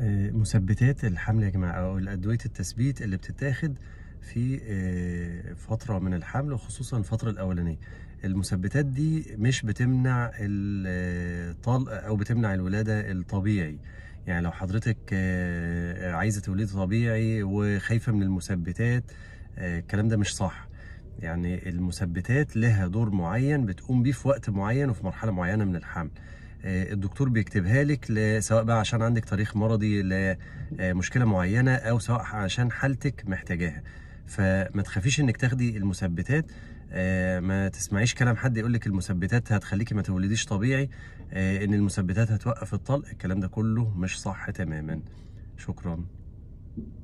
آه، مثبتات الحمل يا جماعه او ادويه التثبيت اللي بتتاخد في آه، فتره من الحمل وخصوصا الفتره الاولانيه المثبتات دي مش بتمنع الطلق آه، او بتمنع الولاده الطبيعي يعني لو حضرتك عايزه تولدي طبيعي وخايفه من المثبتات الكلام ده مش صح يعني المثبتات لها دور معين بتقوم بيه في وقت معين وفي مرحله معينه من الحمل آه، الدكتور بيكتبها لك سواء بقى عشان عندك تاريخ مرضي لمشكله آه، معينه او سواء عشان حالتك محتاجاها فما تخافيش انك تاخدي المثبتات آه، ما تسمعيش كلام حد يقول لك المثبتات هتخليكي ما تولديش طبيعي ان المثبتات هتوقف الطلق الكلام ده كله مش صح تماما شكرا